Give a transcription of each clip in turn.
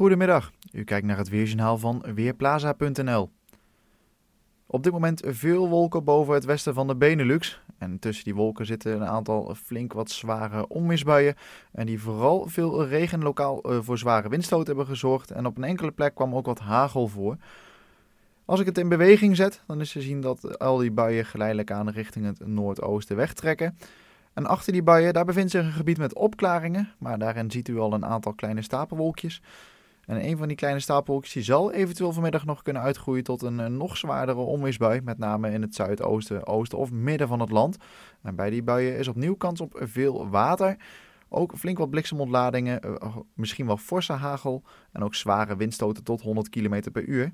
Goedemiddag, u kijkt naar het weerjournaal van Weerplaza.nl. Op dit moment veel wolken boven het westen van de Benelux. En tussen die wolken zitten een aantal flink wat zware onmisbuien. En die vooral veel regen lokaal eh, voor zware windstoten hebben gezorgd. En op een enkele plek kwam ook wat hagel voor. Als ik het in beweging zet, dan is te zien dat al die buien geleidelijk aan richting het noordoosten wegtrekken. En achter die buien, daar bevindt zich een gebied met opklaringen, maar daarin ziet u al een aantal kleine stapelwolkjes. En een van die kleine stapelwolkjes die zal eventueel vanmiddag nog kunnen uitgroeien tot een, een eh, nog zwaardere onweersbui, met name in het zuidoosten, oosten of midden van het land. En bij die buien is opnieuw kans op veel water. Ook flink wat bliksemontladingen, eh, oh, misschien wel forse hagel en ook zware windstoten tot 100 km per uur.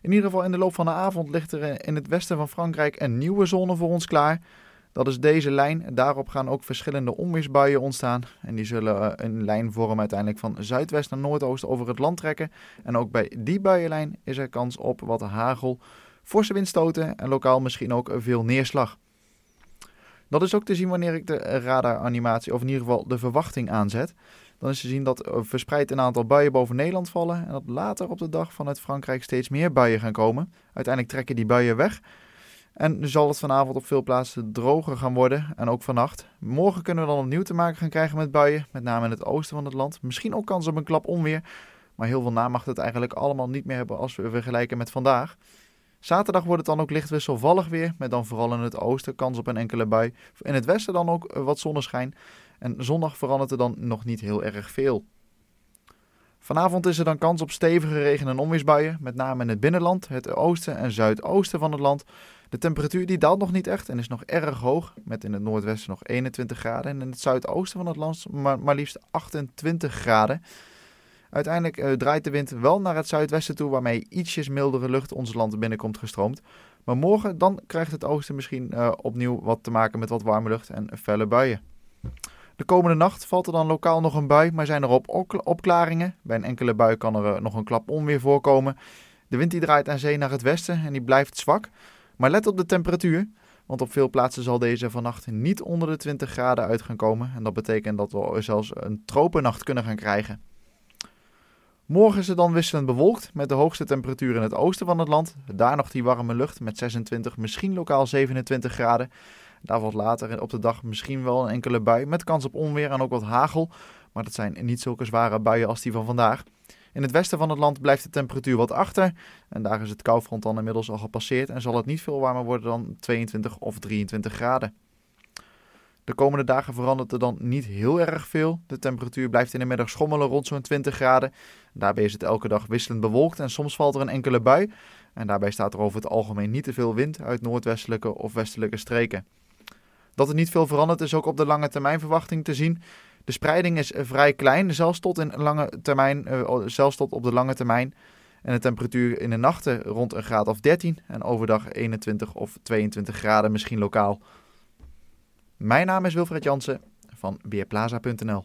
In ieder geval in de loop van de avond ligt er eh, in het westen van Frankrijk een nieuwe zone voor ons klaar. Dat is deze lijn. Daarop gaan ook verschillende onweersbuien ontstaan. En die zullen eh, een lijn vormen uiteindelijk van zuidwest naar noordoost over het land trekken. En ook bij die buienlijn is er kans op wat hagel, forse windstoten en lokaal misschien ook veel neerslag. Dat is ook te zien wanneer ik de radaranimatie, of in ieder geval de verwachting aanzet. Dan is te zien dat eh, verspreid een aantal buien boven Nederland vallen en dat later op de dag vanuit Frankrijk steeds meer buien gaan komen. Uiteindelijk trekken die buien weg en dus zal het vanavond op veel plaatsen droger gaan worden en ook vannacht. Morgen kunnen we dan opnieuw te maken gaan krijgen met buien, met name in het oosten van het land. Misschien ook kans op een klap onweer, maar heel veel na mag het eigenlijk allemaal niet meer hebben als we vergelijken met vandaag. Zaterdag wordt het dan ook licht wisselvallig weer, met dan vooral in het oosten kans op een enkele bui. In het westen dan ook eh, wat zonneschijn. En zondag verandert er dan nog niet heel erg veel. Vanavond is er dan kans op stevige regen- en onweersbuien, met name in het binnenland, het oosten en zuidoosten van het land. De temperatuur die daalt nog niet echt en is nog erg hoog, met in het noordwesten nog 21 graden en in het zuidoosten van het land maar, maar liefst 28 graden. Uiteindelijk eh, draait de wind wel naar het zuidwesten toe, waarmee ietsjes mildere lucht ons land binnenkomt gestroomd. Maar morgen dan krijgt het oosten misschien eh, opnieuw wat te maken met wat warme lucht en felle buien. De komende nacht valt er dan lokaal nog een bui, maar zijn er op opklaringen. Bij een enkele bui kan er eh, nog een klap onweer voorkomen. De wind die draait aan zee naar het westen en die blijft zwak. Maar let op de temperatuur, want op veel plaatsen zal deze vannacht niet onder de 20 graden uit gaan komen. En dat betekent dat we zelfs een tropennacht kunnen gaan krijgen. Morgen is het dan wisselend bewolkt met de hoogste temperatuur in het oosten van het land. Daar nog die warme lucht met 26, misschien lokaal 27 graden. Daar valt later op de dag misschien wel een enkele bui met kans op onweer en ook wat hagel. Maar dat zijn niet zulke zware buien als die van vandaag. In het westen van het land blijft de temperatuur wat achter. En daar is het koufront dan inmiddels al gepasseerd en zal het niet veel warmer worden dan 22 of 23 graden. De komende dagen verandert er dan niet heel erg veel. De temperatuur blijft in de middag schommelen rond zo'n 20 graden. Daarbij is het elke dag wisselend bewolkt en soms valt er een enkele bui. En daarbij staat er over het algemeen niet te veel wind uit noordwestelijke of westelijke streken. Dat er niet veel verandert is ook op de lange termijn verwachting te zien. De spreiding is eh, vrij klein, zelfs tot, in lange termijn, eh, zelfs tot op de lange termijn. En de temperatuur in de nachten rond een graad of 13 en overdag 21 of 22 graden, misschien lokaal. Mijn naam is Wilfred Jansen van Beerplaza.nl.